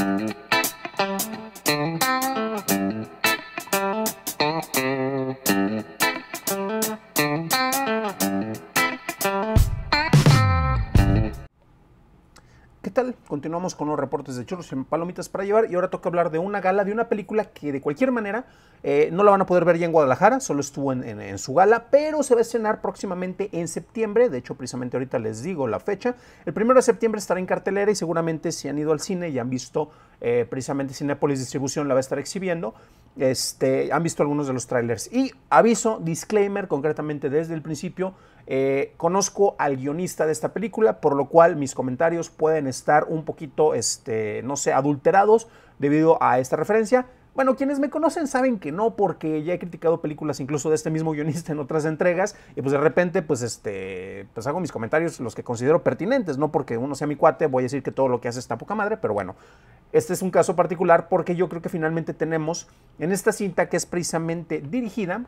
Thank you. continuamos con los reportes de churros y palomitas para llevar y ahora toca hablar de una gala, de una película que de cualquier manera eh, no la van a poder ver ya en Guadalajara, solo estuvo en, su gala, pero se va a estrenar próximamente en septiembre, de hecho precisamente ahorita les digo la fecha, el primero de septiembre estará en cartelera y seguramente si han ido al cine y han visto eh, precisamente Cinepolis Distribución la va a estar exhibiendo. Este, han visto algunos de los trailers. Y aviso, disclaimer, concretamente desde el principio, eh, conozco al guionista de esta película, por lo cual mis comentarios pueden estar un poquito, este, no sé, adulterados debido a esta referencia. Bueno, quienes me conocen saben que no, porque ya he criticado películas incluso de este mismo guionista en otras entregas, y pues de repente, pues este, pues hago mis comentarios los que considero pertinentes, no porque uno sea mi cuate, voy a decir que todo lo que hace está poca madre, pero bueno, este es un caso particular porque yo creo que finalmente tenemos en esta cinta que es precisamente dirigida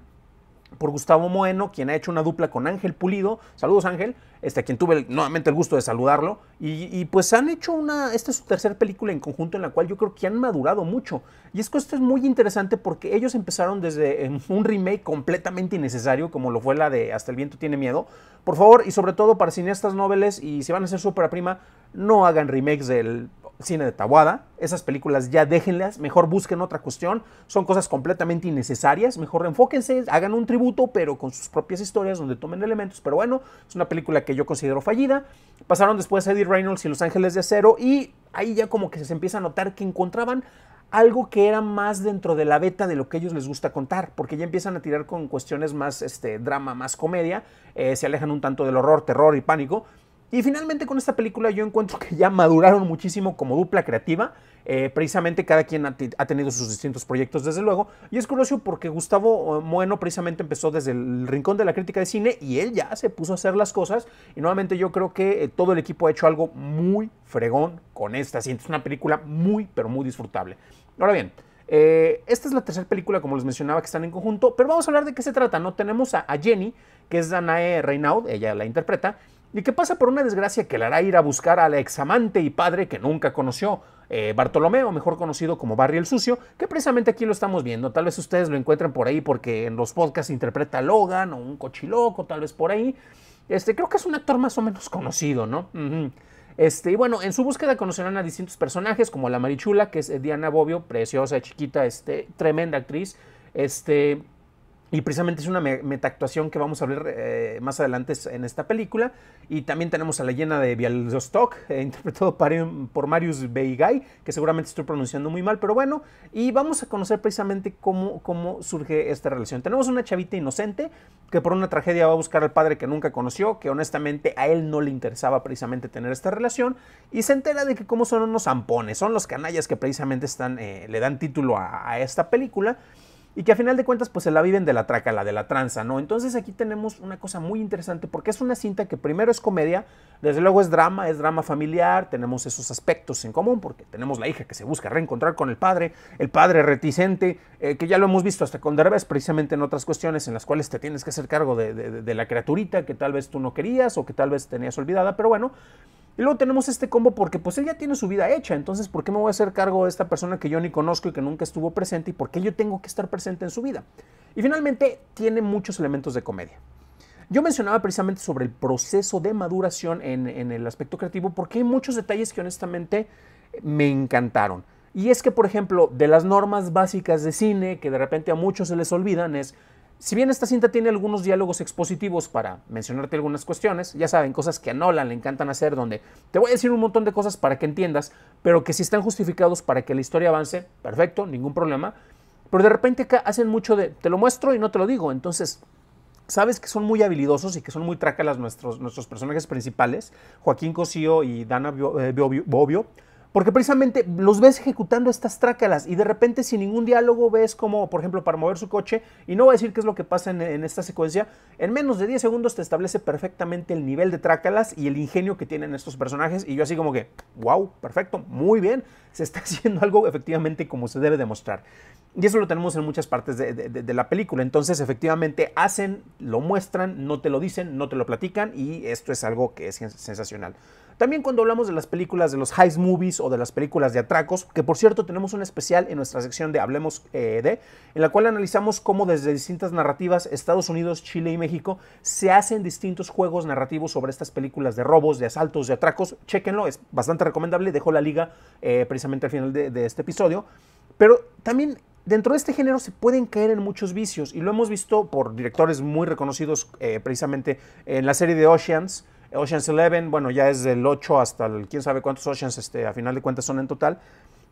por Gustavo Moeno, quien ha hecho una dupla con Ángel Pulido. Saludos Ángel, este, a quien tuve nuevamente el gusto de saludarlo. Y, pues han hecho una, esta es su tercera película en conjunto en la cual yo creo que han madurado mucho. Y es que esto es muy interesante porque ellos empezaron desde em, un remake completamente innecesario, como lo fue la de Hasta el viento tiene miedo. Por favor, y sobre todo para cineastas noveles y si van a ser súper prima, no hagan remakes del cine de Tawada. Esas películas ya déjenlas, mejor busquen otra cuestión. Son cosas completamente innecesarias. Mejor enfóquense, hagan un tributo, pero con sus propias historias donde tomen elementos. Pero bueno, es una película que yo considero fallida. Pasaron después Eddie Reynolds y Los Ángeles de Acero y ahí ya como que se empieza a notar que encontraban algo que era más dentro de la beta de lo que ellos les gusta contar, porque ya empiezan a tirar con cuestiones más este, drama, más comedia, eh, se alejan un tanto del horror, terror y pánico, y finalmente con esta película yo encuentro que ya maduraron muchísimo como dupla creativa. Eh, precisamente cada quien ha, tenido sus distintos proyectos, desde luego. Y es curioso porque Gustavo eh, Bueno precisamente empezó desde el rincón de la crítica de cine y él ya se puso a hacer las cosas. Y nuevamente yo creo que eh, todo el equipo ha hecho algo muy fregón con esta. que es una película muy, pero muy disfrutable. Ahora bien, esta es la tercera película, como les mencionaba, que están en conjunto, pero vamos a hablar de qué se trata, ¿no? Tenemos a, a Jenny, que es Danae Reinaud, ella la interpreta, y que pasa por una desgracia que le hará ir a buscar al examante y padre que nunca conoció, Bartolomé eh, Bartolomeo, mejor conocido como Barry el Sucio, que precisamente aquí lo estamos viendo. Tal vez ustedes lo encuentren por ahí porque en los podcasts interpreta a Logan o un cochiloco, tal vez por ahí. Este, creo que es un actor más o menos conocido, ¿no? Este, y bueno, en su búsqueda conocerán a distintos personajes, como la Marichula, que es eh, Diana Bobbio, preciosa, chiquita, este, tremenda actriz. Este, y precisamente es una actuación que vamos a ver eh, más adelante en esta película. Y también tenemos a la llena de Bialystok, eh, interpretado por Marius Beigai, que seguramente estoy pronunciando muy mal, pero bueno. Y vamos a conocer precisamente cómo, cómo surge esta relación. Tenemos una chavita inocente que por una tragedia va a buscar al padre que nunca conoció, que honestamente a él no le interesaba precisamente tener esta relación. Y se entera de que como son unos zampones, son los canallas que precisamente eh, le dan título a esta película y que a final de cuentas pues se la viven de la traca, la de la tranza, ¿no? Entonces aquí tenemos una cosa muy interesante porque es una cinta que primero es comedia, desde luego es drama, es drama familiar, tenemos esos aspectos en común porque tenemos la hija que se busca reencontrar con el padre, el padre reticente, eh, que ya lo hemos visto hasta con Derbez precisamente en otras cuestiones en las cuales te tienes que hacer cargo de, de la criaturita que tal vez tú no querías o que tal vez tenías olvidada, pero bueno, y luego tenemos este combo porque pues él ya tiene su vida hecha, entonces ¿por qué me voy a hacer cargo de esta persona que yo ni conozco y que nunca estuvo presente y por qué yo tengo que estar presente en su vida? Y finalmente tiene muchos elementos de comedia. Yo mencionaba precisamente sobre el proceso de maduración en, en el aspecto creativo porque hay muchos detalles que honestamente me encantaron. Y es que, por ejemplo, de las normas básicas de cine que de repente a muchos se les olvidan es si bien esta cinta tiene algunos diálogos expositivos para mencionarte algunas cuestiones, ya saben, cosas que a Nolan le encantan hacer, donde te voy a decir un montón de cosas para que entiendas, pero que si están justificados para que la historia avance, perfecto, ningún problema. Pero de repente hacen mucho de, te lo muestro y no te lo digo, entonces sabes que son muy habilidosos y que son muy trácalas nuestros, nuestros personajes principales, Joaquín Cosío y Dana Bobbio, eh, porque precisamente los ves ejecutando estas trácalas y de repente sin ningún diálogo ves como, por ejemplo, para mover su coche, y no voy a decir qué es lo que pasa en, esta secuencia, en menos de 10 segundos te establece perfectamente el nivel de trácalas y el ingenio que tienen estos personajes y yo así como que, wow, perfecto, muy bien, se está haciendo algo efectivamente como se debe demostrar. Y eso lo tenemos en muchas partes de, la película. Entonces, efectivamente, hacen, lo muestran, no te lo dicen, no te lo platican y esto es algo que es sensacional. También cuando hablamos de las películas de los heist movies o de las películas de atracos, que por cierto tenemos un especial en nuestra sección de Hablemos eh, de, en la cual analizamos cómo desde distintas narrativas, Estados Unidos, Chile y México, se hacen distintos juegos narrativos sobre estas películas de robos, de asaltos, de atracos. Chéquenlo, es bastante recomendable. dejó la liga eh, precisamente al final de, este episodio. Pero también dentro de este género se pueden caer en muchos vicios y lo hemos visto por directores muy reconocidos eh, precisamente en la serie de Oceans Ocean's Eleven, bueno, ya es del 8 hasta el quién sabe cuántos Oceans, este, a final de cuentas son en total,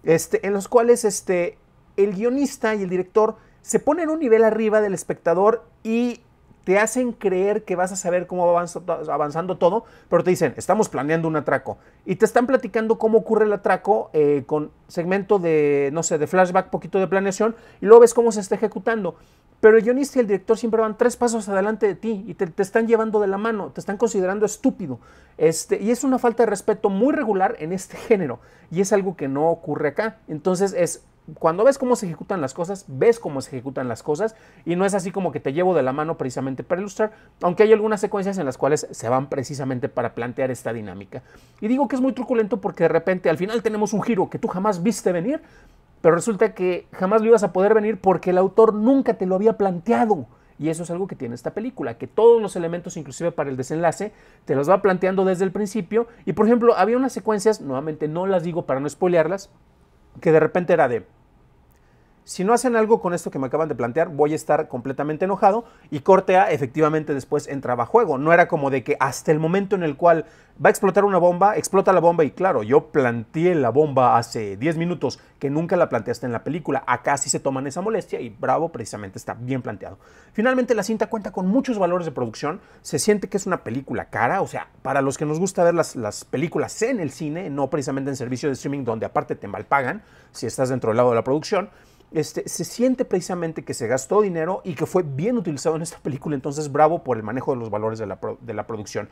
este, en los cuales este, el guionista y el director se ponen un nivel arriba del espectador y te hacen creer que vas a saber cómo va avanzando todo, pero te dicen, estamos planeando un atraco. Y te están platicando cómo ocurre el atraco eh, con segmento de, no sé, de flashback, poquito de planeación, y luego ves cómo se está ejecutando. Pero el guionista y el director siempre van tres pasos adelante de ti y te, están llevando de la mano, te están considerando estúpido. Este, y es una falta de respeto muy regular en este género y es algo que no ocurre acá. Entonces es cuando ves cómo se ejecutan las cosas, ves cómo se ejecutan las cosas y no es así como que te llevo de la mano precisamente para ilustrar, aunque hay algunas secuencias en las cuales se van precisamente para plantear esta dinámica. Y digo que es muy truculento porque de repente al final tenemos un giro que tú jamás viste venir pero resulta que jamás lo ibas a poder venir porque el autor nunca te lo había planteado. Y eso es algo que tiene esta película, que todos los elementos, inclusive para el desenlace, te los va planteando desde el principio. Y por ejemplo, había unas secuencias, nuevamente no las digo para no spoilearlas, que de repente era de, si no hacen algo con esto que me acaban de plantear, voy a estar completamente enojado. Y Cortea efectivamente después entraba a juego. No era como de que hasta el momento en el cual va a explotar una bomba, explota la bomba y claro, yo planteé la bomba hace 10 minutos que nunca la planteaste en la película. Acá sí se toman esa molestia y Bravo precisamente está bien planteado. Finalmente la cinta cuenta con muchos valores de producción. Se siente que es una película cara, o sea, para los que nos gusta ver las, las películas en el cine, no precisamente en servicio de streaming donde aparte te malpagan si estás dentro del lado de la producción este, se siente precisamente que se gastó dinero y que fue bien utilizado en esta película, entonces bravo por el manejo de los valores de la, producción.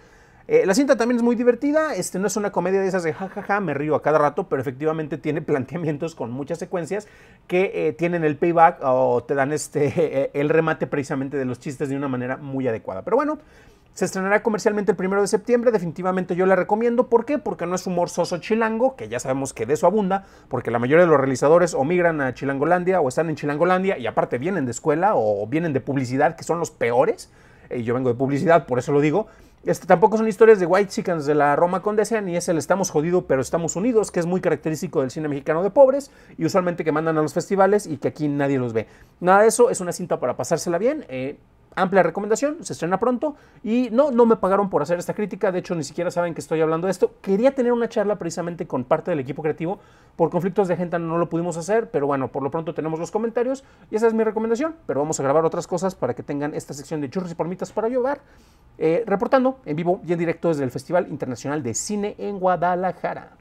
Eh, la cinta también es muy divertida, este, no es una comedia de esas de jajaja, me río a cada rato, pero efectivamente tiene planteamientos con muchas secuencias que eh, tienen el payback o te dan este, eh, el remate precisamente de los chistes de una manera muy adecuada. Pero bueno, se estrenará comercialmente el primero de septiembre, definitivamente yo la recomiendo. ¿Por qué? Porque no es humor soso chilango, que ya sabemos que de eso abunda, porque la mayoría de los realizadores o migran a Chilangolandia o están en Chilangolandia y aparte vienen de escuela o vienen de publicidad, que son los peores. Y yo vengo de publicidad, por eso lo digo. Este, tampoco son historias de white chickens de la Roma Condesa, ni es el estamos jodido pero estamos unidos, que es muy característico del cine mexicano de pobres y usualmente que mandan a los festivales y que aquí nadie los ve. Nada de eso, es una cinta para pasársela bien. Eh, amplia recomendación, se estrena pronto y no, no me pagaron por hacer esta crítica, de hecho ni siquiera saben que estoy hablando de esto. Quería tener una charla precisamente con parte del equipo creativo, por conflictos de agenda no lo pudimos hacer, pero bueno, por lo pronto tenemos los comentarios y esa es mi recomendación, pero vamos a grabar otras cosas para que tengan esta sección de churros y palmitas para llevar, eh, reportando en vivo y en directo desde el Festival Internacional de Cine en Guadalajara.